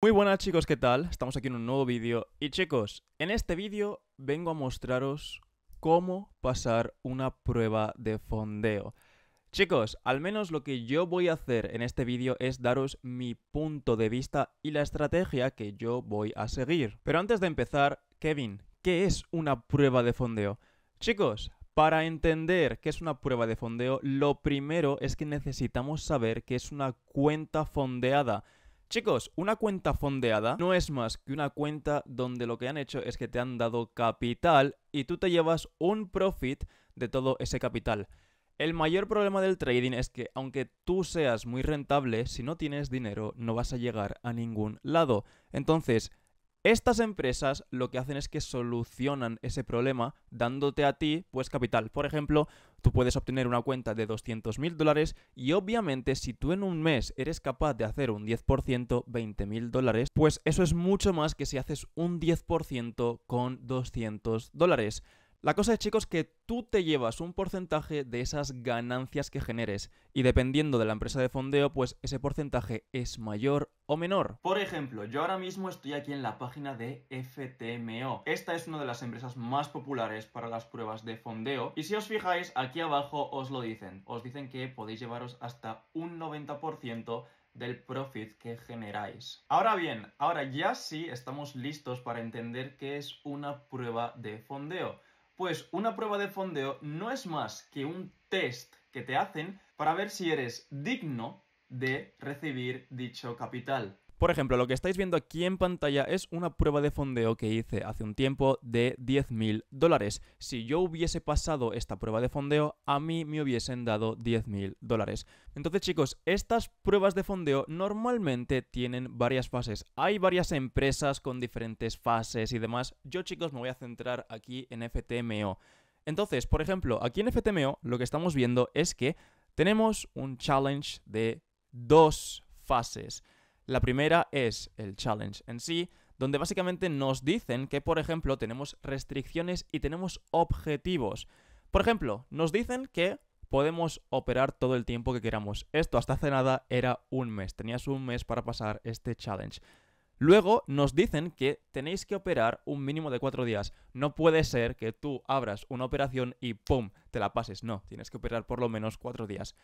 Muy buenas chicos, ¿qué tal? Estamos aquí en un nuevo vídeo y chicos, en este vídeo vengo a mostraros cómo pasar una prueba de fondeo. Chicos, al menos lo que yo voy a hacer en este vídeo es daros mi punto de vista y la estrategia que yo voy a seguir. Pero antes de empezar, Kevin, ¿qué es una prueba de fondeo? Chicos, para entender qué es una prueba de fondeo, lo primero es que necesitamos saber qué es una cuenta fondeada. Chicos, una cuenta fondeada no es más que una cuenta donde lo que han hecho es que te han dado capital y tú te llevas un profit de todo ese capital. El mayor problema del trading es que aunque tú seas muy rentable, si no tienes dinero no vas a llegar a ningún lado. Entonces, estas empresas lo que hacen es que solucionan ese problema dándote a ti pues capital. Por ejemplo, tú puedes obtener una cuenta de 200 mil dólares y obviamente si tú en un mes eres capaz de hacer un 10%, 20 mil dólares, pues eso es mucho más que si haces un 10% con 200 dólares. La cosa es, chicos, que tú te llevas un porcentaje de esas ganancias que generes y dependiendo de la empresa de fondeo, pues ese porcentaje es mayor o menor. Por ejemplo, yo ahora mismo estoy aquí en la página de FTMO. Esta es una de las empresas más populares para las pruebas de fondeo y si os fijáis, aquí abajo os lo dicen. Os dicen que podéis llevaros hasta un 90% del profit que generáis. Ahora bien, ahora ya sí estamos listos para entender qué es una prueba de fondeo. Pues una prueba de fondeo no es más que un test que te hacen para ver si eres digno de recibir dicho capital. Por ejemplo, lo que estáis viendo aquí en pantalla es una prueba de fondeo que hice hace un tiempo de 10.000 dólares. Si yo hubiese pasado esta prueba de fondeo, a mí me hubiesen dado 10.000 dólares. Entonces chicos, estas pruebas de fondeo normalmente tienen varias fases. Hay varias empresas con diferentes fases y demás. Yo chicos me voy a centrar aquí en FTMO. Entonces, por ejemplo, aquí en FTMO lo que estamos viendo es que tenemos un challenge de dos fases. La primera es el challenge en sí, donde básicamente nos dicen que, por ejemplo, tenemos restricciones y tenemos objetivos. Por ejemplo, nos dicen que podemos operar todo el tiempo que queramos. Esto hasta hace nada era un mes, tenías un mes para pasar este challenge. Luego nos dicen que tenéis que operar un mínimo de cuatro días. No puede ser que tú abras una operación y ¡pum! te la pases. No, tienes que operar por lo menos cuatro días.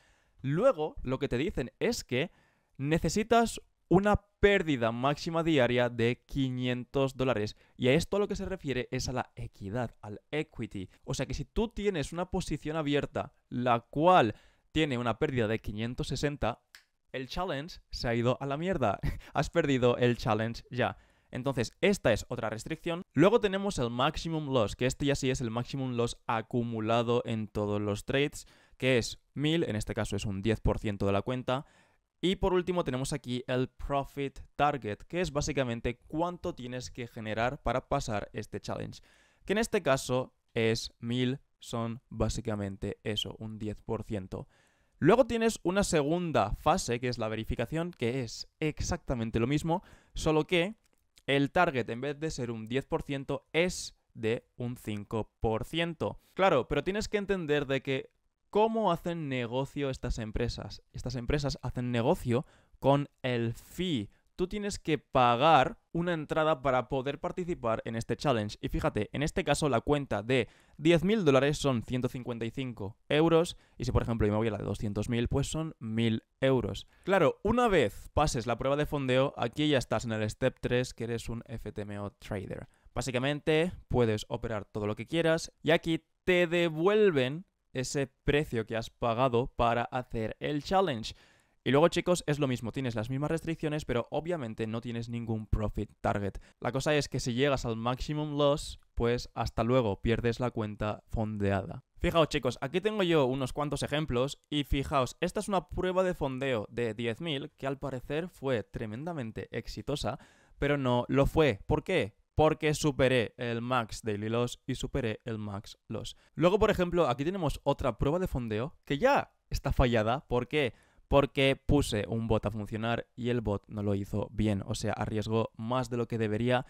Luego lo que te dicen es que necesitas una pérdida máxima diaria de 500 dólares. Y a esto a lo que se refiere es a la equidad, al equity. O sea que si tú tienes una posición abierta, la cual tiene una pérdida de 560, el challenge se ha ido a la mierda. Has perdido el challenge ya. Entonces, esta es otra restricción. Luego tenemos el maximum loss, que este ya sí es el maximum loss acumulado en todos los trades, que es 1000, en este caso es un 10% de la cuenta. Y por último tenemos aquí el Profit Target, que es básicamente cuánto tienes que generar para pasar este challenge, que en este caso es 1000, son básicamente eso, un 10%. Luego tienes una segunda fase, que es la verificación, que es exactamente lo mismo, solo que el target en vez de ser un 10% es de un 5%. Claro, pero tienes que entender de que ¿Cómo hacen negocio estas empresas? Estas empresas hacen negocio con el fee. Tú tienes que pagar una entrada para poder participar en este challenge. Y fíjate, en este caso la cuenta de 10.000 dólares son 155 euros y si por ejemplo yo me voy a la de 200.000 pues son 1.000 euros. Claro, una vez pases la prueba de fondeo, aquí ya estás en el step 3 que eres un FTMO trader. Básicamente puedes operar todo lo que quieras y aquí te devuelven ese precio que has pagado para hacer el challenge. Y luego chicos, es lo mismo, tienes las mismas restricciones, pero obviamente no tienes ningún profit target. La cosa es que si llegas al maximum loss, pues hasta luego pierdes la cuenta fondeada. Fijaos chicos, aquí tengo yo unos cuantos ejemplos y fijaos, esta es una prueba de fondeo de 10.000 que al parecer fue tremendamente exitosa, pero no lo fue. ¿Por qué? porque superé el max daily loss y superé el max loss. Luego, por ejemplo, aquí tenemos otra prueba de fondeo que ya está fallada. ¿Por qué? Porque puse un bot a funcionar y el bot no lo hizo bien, o sea, arriesgó más de lo que debería.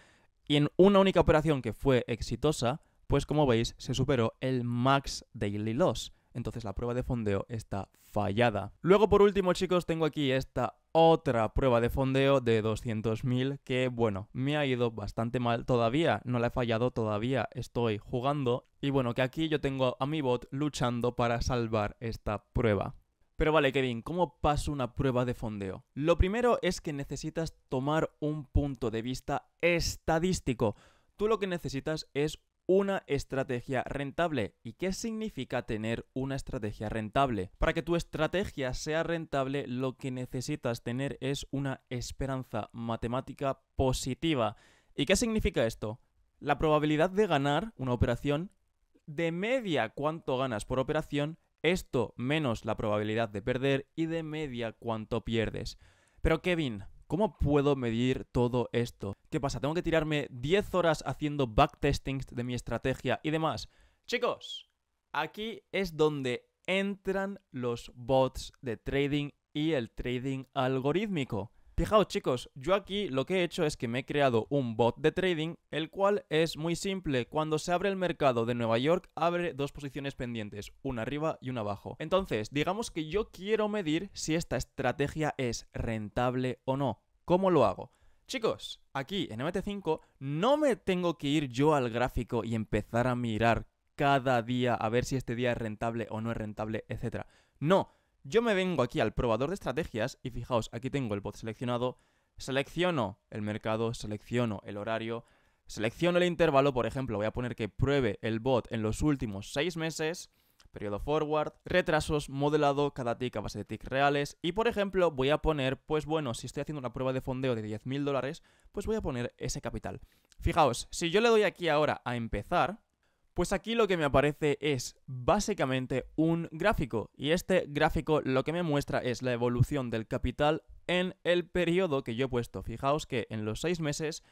Y en una única operación que fue exitosa, pues como veis, se superó el max daily loss. Entonces la prueba de fondeo está fallada. Luego, por último, chicos, tengo aquí esta otra prueba de fondeo de 200.000 que, bueno, me ha ido bastante mal todavía, no la he fallado todavía, estoy jugando y bueno, que aquí yo tengo a mi bot luchando para salvar esta prueba. Pero vale, Kevin, ¿cómo paso una prueba de fondeo? Lo primero es que necesitas tomar un punto de vista estadístico. Tú lo que necesitas es una estrategia rentable. ¿Y qué significa tener una estrategia rentable? Para que tu estrategia sea rentable, lo que necesitas tener es una esperanza matemática positiva. ¿Y qué significa esto? La probabilidad de ganar una operación, de media cuánto ganas por operación, esto menos la probabilidad de perder y de media cuánto pierdes. Pero Kevin, ¿Cómo puedo medir todo esto? ¿Qué pasa? ¿Tengo que tirarme 10 horas haciendo backtestings de mi estrategia y demás? Chicos, aquí es donde entran los bots de trading y el trading algorítmico. Fijaos chicos, yo aquí lo que he hecho es que me he creado un bot de trading, el cual es muy simple. Cuando se abre el mercado de Nueva York, abre dos posiciones pendientes, una arriba y una abajo. Entonces, digamos que yo quiero medir si esta estrategia es rentable o no. ¿Cómo lo hago? Chicos, aquí en MT5 no me tengo que ir yo al gráfico y empezar a mirar cada día a ver si este día es rentable o no es rentable, etc. No, yo me vengo aquí al probador de estrategias y fijaos, aquí tengo el bot seleccionado, selecciono el mercado, selecciono el horario, selecciono el intervalo, por ejemplo, voy a poner que pruebe el bot en los últimos 6 meses, periodo forward, retrasos, modelado, cada tick a base de tick reales y, por ejemplo, voy a poner, pues bueno, si estoy haciendo una prueba de fondeo de 10.000 dólares, pues voy a poner ese capital. Fijaos, si yo le doy aquí ahora a empezar, pues aquí lo que me aparece es básicamente un gráfico y este gráfico lo que me muestra es la evolución del capital en el periodo que yo he puesto. Fijaos que en los seis meses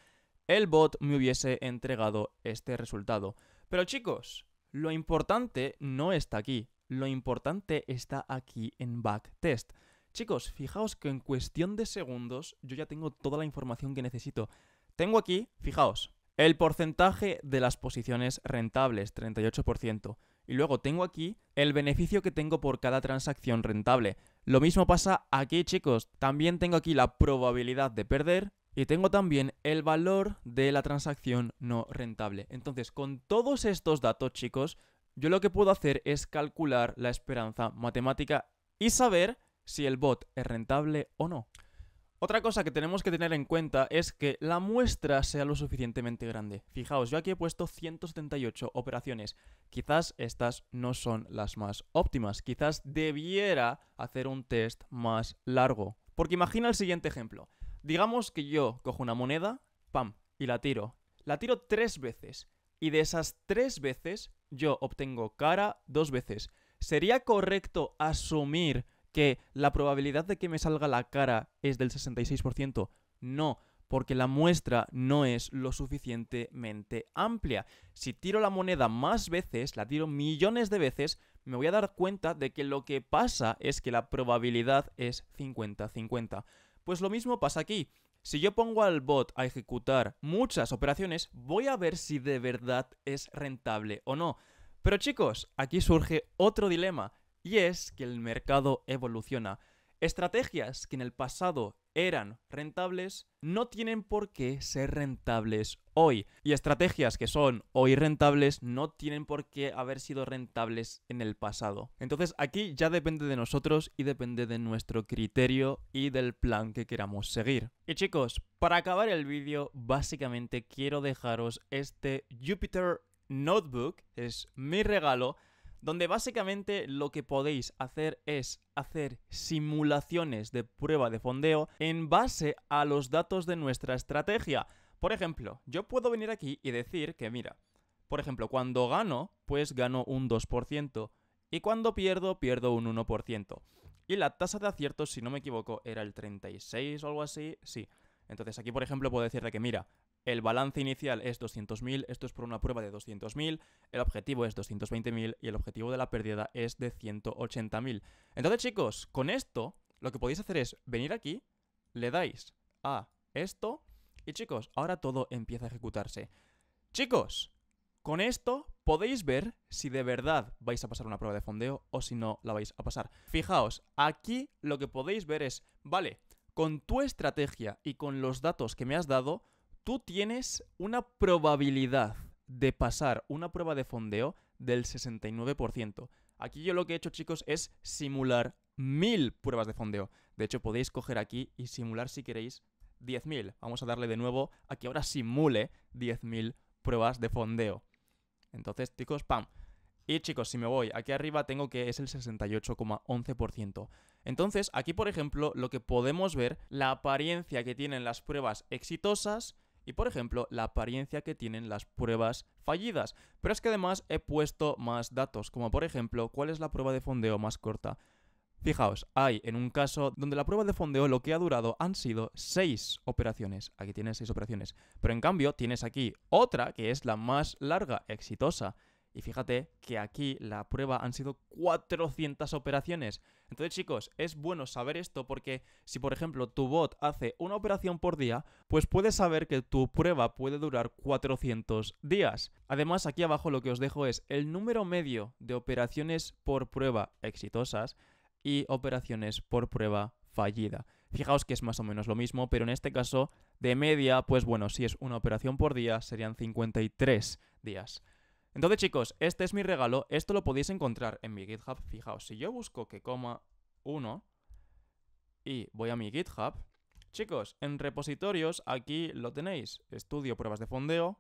el bot me hubiese entregado este resultado. Pero chicos, lo importante no está aquí, lo importante está aquí en backtest. Chicos, fijaos que en cuestión de segundos yo ya tengo toda la información que necesito. Tengo aquí, fijaos, el porcentaje de las posiciones rentables, 38%. Y luego tengo aquí el beneficio que tengo por cada transacción rentable. Lo mismo pasa aquí, chicos. También tengo aquí la probabilidad de perder y tengo también el valor de la transacción no rentable. Entonces, con todos estos datos, chicos, yo lo que puedo hacer es calcular la esperanza matemática y saber si el bot es rentable o no. Otra cosa que tenemos que tener en cuenta es que la muestra sea lo suficientemente grande. Fijaos, yo aquí he puesto 178 operaciones. Quizás estas no son las más óptimas. Quizás debiera hacer un test más largo. Porque imagina el siguiente ejemplo. Digamos que yo cojo una moneda, pam, y la tiro. La tiro tres veces. Y de esas tres veces, yo obtengo cara dos veces. ¿Sería correcto asumir que la probabilidad de que me salga la cara es del 66%. No, porque la muestra no es lo suficientemente amplia. Si tiro la moneda más veces, la tiro millones de veces, me voy a dar cuenta de que lo que pasa es que la probabilidad es 50-50. Pues lo mismo pasa aquí. Si yo pongo al bot a ejecutar muchas operaciones, voy a ver si de verdad es rentable o no. Pero chicos, aquí surge otro dilema y es que el mercado evoluciona. Estrategias que en el pasado eran rentables no tienen por qué ser rentables hoy. Y estrategias que son hoy rentables no tienen por qué haber sido rentables en el pasado. Entonces aquí ya depende de nosotros y depende de nuestro criterio y del plan que queramos seguir. Y chicos, para acabar el vídeo, básicamente quiero dejaros este Jupyter Notebook, es mi regalo donde básicamente lo que podéis hacer es hacer simulaciones de prueba de fondeo en base a los datos de nuestra estrategia. Por ejemplo, yo puedo venir aquí y decir que, mira, por ejemplo, cuando gano, pues gano un 2%, y cuando pierdo, pierdo un 1%. Y la tasa de aciertos si no me equivoco, era el 36 o algo así, sí. Entonces aquí, por ejemplo, puedo decirle que, mira, el balance inicial es 200.000, esto es por una prueba de 200.000, el objetivo es 220.000 y el objetivo de la pérdida es de 180.000. Entonces chicos, con esto lo que podéis hacer es venir aquí, le dais a esto y chicos, ahora todo empieza a ejecutarse. Chicos, con esto podéis ver si de verdad vais a pasar una prueba de fondeo o si no la vais a pasar. Fijaos, aquí lo que podéis ver es, vale, con tu estrategia y con los datos que me has dado, tú tienes una probabilidad de pasar una prueba de fondeo del 69%. Aquí yo lo que he hecho, chicos, es simular mil pruebas de fondeo. De hecho, podéis coger aquí y simular si queréis 10.000. Vamos a darle de nuevo a que ahora simule 10.000 pruebas de fondeo. Entonces, chicos, pam. Y chicos, si me voy aquí arriba tengo que es el 68,11%. Entonces, aquí por ejemplo, lo que podemos ver, la apariencia que tienen las pruebas exitosas y por ejemplo la apariencia que tienen las pruebas fallidas. Pero es que además he puesto más datos, como por ejemplo cuál es la prueba de fondeo más corta. Fijaos, hay en un caso donde la prueba de fondeo lo que ha durado han sido seis operaciones. Aquí tienes seis operaciones. Pero en cambio tienes aquí otra que es la más larga, exitosa, y fíjate que aquí la prueba han sido 400 operaciones. Entonces chicos, es bueno saber esto porque si por ejemplo tu bot hace una operación por día, pues puedes saber que tu prueba puede durar 400 días. Además aquí abajo lo que os dejo es el número medio de operaciones por prueba exitosas y operaciones por prueba fallida. Fijaos que es más o menos lo mismo, pero en este caso de media, pues bueno, si es una operación por día serían 53 días. Entonces, chicos, este es mi regalo. Esto lo podéis encontrar en mi GitHub. Fijaos, si yo busco que coma 1 y voy a mi GitHub, chicos, en repositorios aquí lo tenéis. Estudio pruebas de fondeo.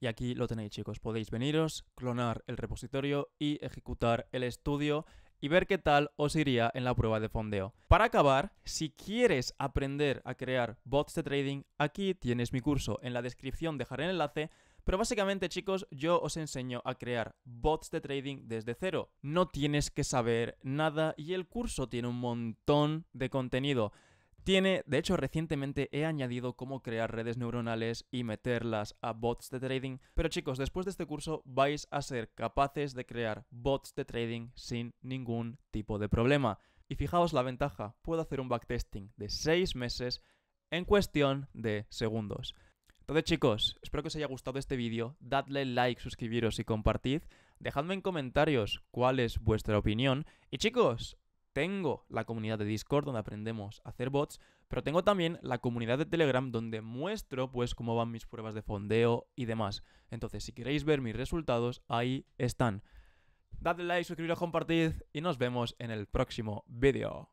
Y aquí lo tenéis, chicos. Podéis veniros, clonar el repositorio y ejecutar el estudio y ver qué tal os iría en la prueba de fondeo. Para acabar, si quieres aprender a crear bots de trading, aquí tienes mi curso. En la descripción dejaré el enlace pero básicamente, chicos, yo os enseño a crear bots de trading desde cero. No tienes que saber nada y el curso tiene un montón de contenido. Tiene, de hecho, recientemente he añadido cómo crear redes neuronales y meterlas a bots de trading. Pero chicos, después de este curso vais a ser capaces de crear bots de trading sin ningún tipo de problema. Y fijaos la ventaja, puedo hacer un backtesting de 6 meses en cuestión de segundos. Entonces chicos, espero que os haya gustado este vídeo, dadle like, suscribiros y compartid, dejadme en comentarios cuál es vuestra opinión y chicos, tengo la comunidad de Discord donde aprendemos a hacer bots, pero tengo también la comunidad de Telegram donde muestro pues cómo van mis pruebas de fondeo y demás. Entonces, si queréis ver mis resultados, ahí están. Dadle like, suscribiros, compartid y nos vemos en el próximo vídeo.